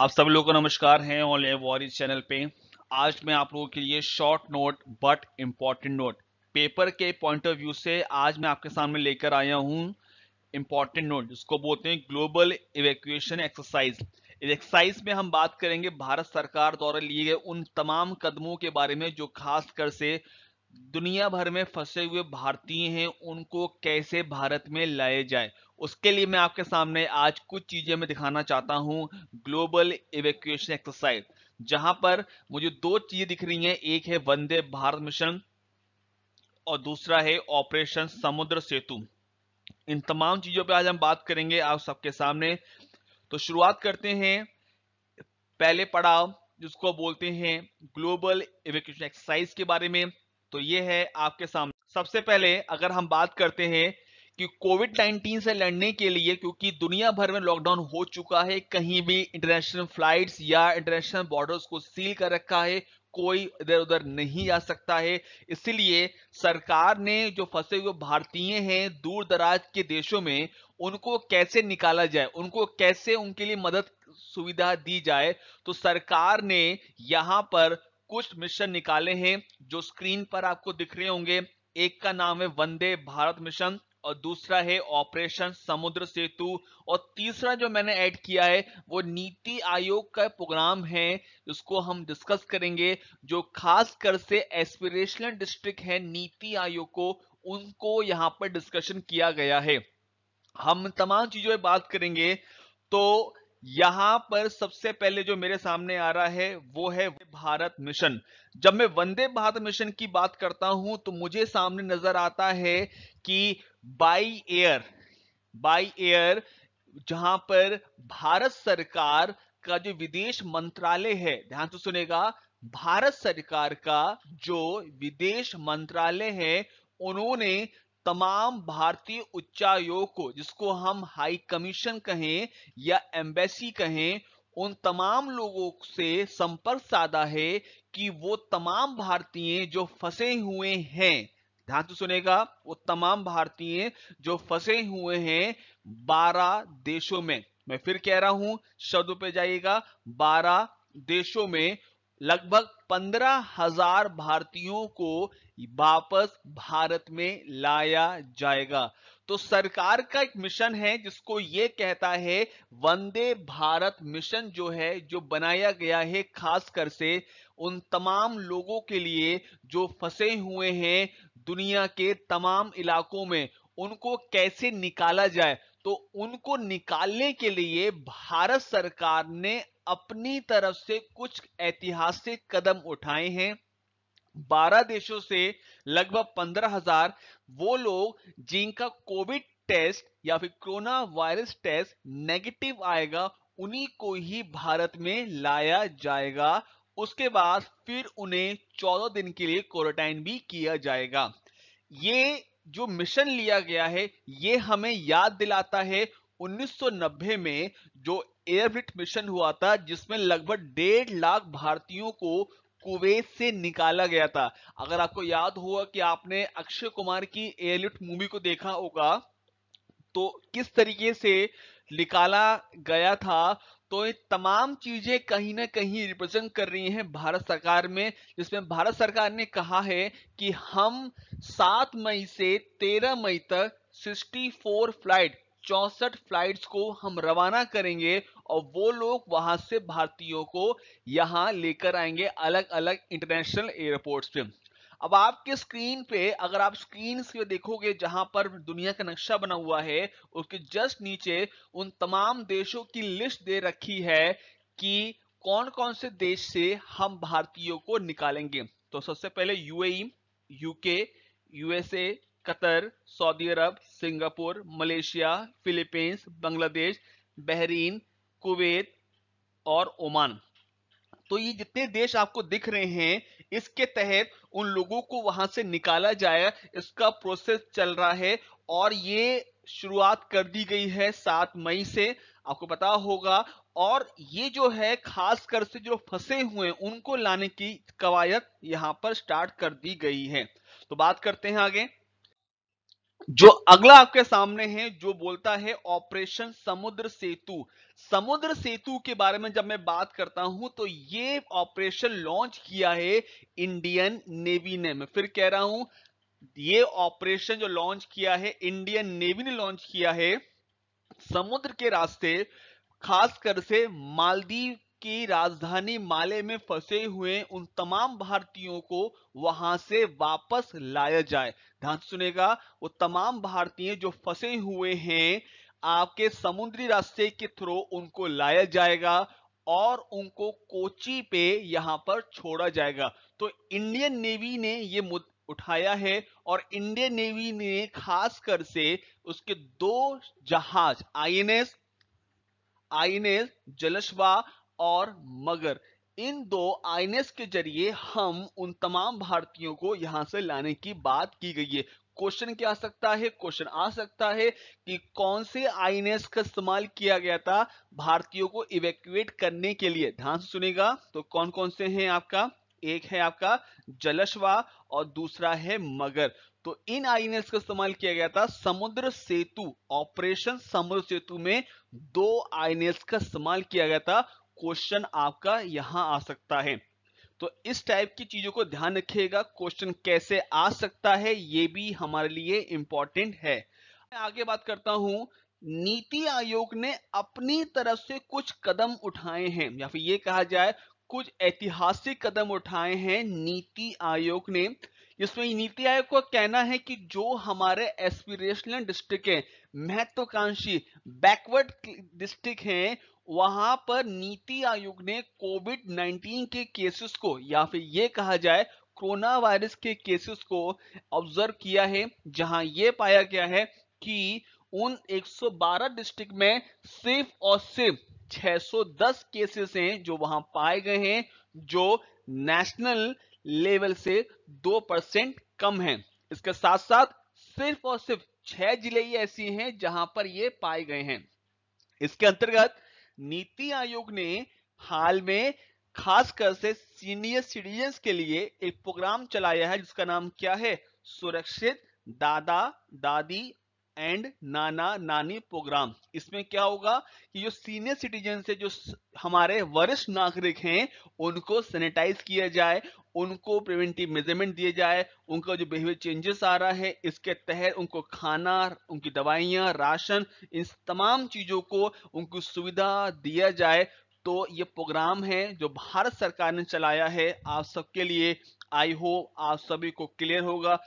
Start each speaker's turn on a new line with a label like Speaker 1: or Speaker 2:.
Speaker 1: आप सब लोगों को नमस्कार है ऑल वॉरिज चैनल पे आज मैं आप लोगों के लिए short note but important note paper के पॉइंट ऑफ व्यू से आज मैं आपके सामने लेकर आया हूँ इम्पॉर्टेंट नोट जिसको बोलते हैं ग्लोबल इवेक्यूएशन एक्सरसाइज एक्सरसाइज में हम बात करेंगे भारत सरकार द्वारा लिए गए उन तमाम कदमों के बारे में जो खास कर से दुनिया भर में फंसे हुए भारतीय हैं उनको कैसे भारत में लाए जाए उसके लिए मैं आपके सामने आज कुछ चीजें मैं दिखाना चाहता हूं ग्लोबल इवेक्यूएशन एक्सरसाइज जहां पर मुझे दो चीजें दिख रही हैं एक है वंदे भारत मिशन और दूसरा है ऑपरेशन समुद्र सेतु इन तमाम चीजों पर आज हम बात करेंगे आप सबके सामने तो शुरुआत करते हैं पहले पड़ाव जिसको बोलते हैं ग्लोबल इवेक्यूशन एक्सरसाइज के बारे में तो ये है आपके सामने सबसे पहले अगर हम बात करते हैं कि कोविड 19 से लड़ने के लिए क्योंकि दुनिया भर में लॉकडाउन हो चुका है कहीं भी इंटरनेशनल फ्लाइट्स या इंटरनेशनल बॉर्डर्स को सील कर रखा है कोई इधर उधर नहीं जा सकता है इसलिए सरकार ने जो फंसे हुए भारतीय हैं दूर दराज के देशों में उनको कैसे निकाला जाए उनको कैसे उनके लिए मदद सुविधा दी जाए तो सरकार ने यहाँ पर कुछ मिशन निकाले हैं जो स्क्रीन पर आपको दिख रहे होंगे एक का नाम है वंदे भारत मिशन और दूसरा है ऑपरेशन समुद्र सेतु और तीसरा जो मैंने ऐड किया है वो नीति आयोग का प्रोग्राम है उसको हम डिस्कस करेंगे जो खास कर से एस्पिरेशनल डिस्ट्रिक्ट है नीति आयोग को उनको यहाँ पर डिस्कशन किया गया है हम तमाम चीजों पर बात करेंगे तो यहां पर सबसे पहले जो मेरे सामने आ रहा है वो है भारत मिशन जब मैं वंदे भारत मिशन की बात करता हूं तो मुझे सामने नजर आता है कि बाई एयर बाई एयर जहां पर भारत सरकार का जो विदेश मंत्रालय है ध्यान से सुनेगा भारत सरकार का जो विदेश मंत्रालय है उन्होंने तमाम भारतीय उच्चायोग को जिसको हम हाई कमीशन कहें या एम्बेसी कहें उन तमाम लोगों से संपर्क साधा है कि वो तमाम भारतीय जो फंसे हुए हैं ध्यान से सुनेगा वो तमाम भारतीय जो फंसे हुए हैं 12 देशों में मैं फिर कह रहा हूं शब्द पे जाइएगा 12 देशों में लगभग पंद्रह हजार भारतीयों को वापस भारत में लाया जाएगा तो सरकार का एक मिशन है जिसको ये कहता है वंदे भारत मिशन जो है जो बनाया गया है खासकर से उन तमाम लोगों के लिए जो फंसे हुए हैं दुनिया के तमाम इलाकों में उनको कैसे निकाला जाए तो उनको निकालने के लिए भारत सरकार ने अपनी तरफ से कुछ ऐतिहासिक कदम उठाए हैं बारह देशों से लगभग पंद्रह हजार वो लोग जिनका कोविड टेस्ट या फिर कोरोना वायरस टेस्ट नेगेटिव आएगा उन्हीं को ही भारत में लाया जाएगा उसके बाद फिर उन्हें चौदह दिन के लिए क्वारंटाइन भी किया जाएगा ये जो मिशन लिया गया है ये हमें याद दिलाता है 1990 में जो एयरब्रिट मिशन हुआ था जिसमें लगभग डेढ़ लाख भारतीयों को कुवैत से निकाला गया था अगर आपको याद हुआ कि आपने अक्षय कुमार की एयरलिफ्ट मूवी को देखा होगा तो किस तरीके से निकाला गया था तो ये तमाम चीजें कहीं ना कहीं रिप्रेजेंट कर रही हैं भारत सरकार में जिसमें भारत सरकार ने कहा है कि हम 7 मई से 13 मई तक 64 फ्लाइट चौसठ फ्लाइट्स को हम रवाना करेंगे और वो लोग वहां से भारतीयों को यहां लेकर आएंगे अलग अलग इंटरनेशनल एयरपोर्ट्स पे अब आपके स्क्रीन पे अगर आप स्क्रीन से देखोगे जहां पर दुनिया का नक्शा बना हुआ है उसके जस्ट नीचे उन तमाम देशों की लिस्ट दे रखी है कि कौन कौन से देश से हम भारतीयों को निकालेंगे तो सबसे पहले UAE UK USA Qatar Saudi Arabia Singapore Malaysia Philippines Bangladesh Bahrain Kuwait और ओमान तो ये जितने देश आपको दिख रहे हैं इसके तहत उन लोगों को वहां से निकाला जाए इसका प्रोसेस चल रहा है और ये शुरुआत कर दी गई है सात मई से आपको पता होगा और ये जो है खास कर से जो फंसे हुए उनको लाने की कवायद यहां पर स्टार्ट कर दी गई है तो बात करते हैं आगे जो अगला आपके सामने है जो बोलता है ऑपरेशन समुद्र सेतु समुद्र सेतु के बारे में जब मैं बात करता हूं तो ये ऑपरेशन लॉन्च किया है इंडियन नेवी ने मैं फिर कह रहा हूं ये ऑपरेशन जो लॉन्च किया है इंडियन नेवी ने लॉन्च किया है समुद्र के रास्ते खासकर से मालदीव की राजधानी माले में फंसे हुए उन तमाम भारतीयों को वहां से वापस लाया जाए ध्यान सुनेगा वो तमाम भारतीय जो फंसे हुए हैं आपके समुद्री रास्ते के थ्रू उनको लाया जाएगा और उनको कोची पे यहाँ पर छोड़ा जाएगा तो इंडियन नेवी ने ये मुद्दा उठाया है और इंडियन नेवी ने खास कर से उसके दो जहाज आईएनएस आईएनएस जलशवा और मगर इन दो आई के जरिए हम उन तमाम भारतीयों को यहां से लाने की बात की गई है क्वेश्चन क्या आ सकता है क्वेश्चन आ सकता है कि कौन से आई का इस्तेमाल किया गया था भारतीयों को इवेक्युएट करने के लिए ध्यान से सुनेगा तो कौन कौन से हैं आपका एक है आपका जलशवा और दूसरा है मगर तो इन आई का इस्तेमाल किया गया था समुद्र सेतु ऑपरेशन समुद्र सेतु में दो आई का इस्तेमाल किया गया था क्वेश्चन आपका यहां आ सकता है तो इस टाइप की चीजों को ध्यान रखिएगा क्वेश्चन कैसे आ सकता है ये भी हमारे लिए इंपॉर्टेंट है मैं आगे बात करता हूं नीति आयोग ने अपनी तरफ से कुछ कदम उठाए हैं या फिर ये कहा जाए कुछ ऐतिहासिक कदम उठाए हैं नीति आयोग ने जिसमें नीति आयोग का कहना है कि जो हमारे एस्पिरेशनल डिस्ट्रिक्ट है महत्वाकांक्षी बैकवर्ड डिस्ट्रिक्ट हैं वहां पर नीति आयोग ने कोविड 19 के केसेस को या फिर ये कहा जाए कोरोना वायरस के केसेस को ऑब्जर्व किया है जहां ये पाया गया है कि उन 112 डिस्ट्रिक्ट में सिर्फ और सिर्फ 610 केसेस हैं जो वहां पाए गए हैं जो नेशनल लेवल से 2 परसेंट कम हैं इसके साथ साथ सिर्फ और सिर्फ छह जिले ही ऐसी हैं जहां पर ये पाए गए हैं इसके अंतर्गत नीति आयोग ने हाल में खासकर से सीनियर सिटीजन के लिए एक प्रोग्राम चलाया है जिसका नाम क्या है सुरक्षित दादा दादी एंड नाना नानी प्रोग्राम इसमें क्या होगा कि जो सीनियर सिटीजन से जो हमारे वरिष्ठ नागरिक हैं उनको सैनिटाइज किया जाए उनको प्रिवेंटिव मेजरमेंट दिए जाए उनका जो बिहेवियर चेंजेस आ रहा है इसके तहत उनको खाना उनकी दवाइयां राशन इन तमाम चीज़ों को उनकी सुविधा दिया जाए तो ये प्रोग्राम है जो भारत सरकार ने चलाया है आप सबके लिए आई होप आप सभी को क्लियर होगा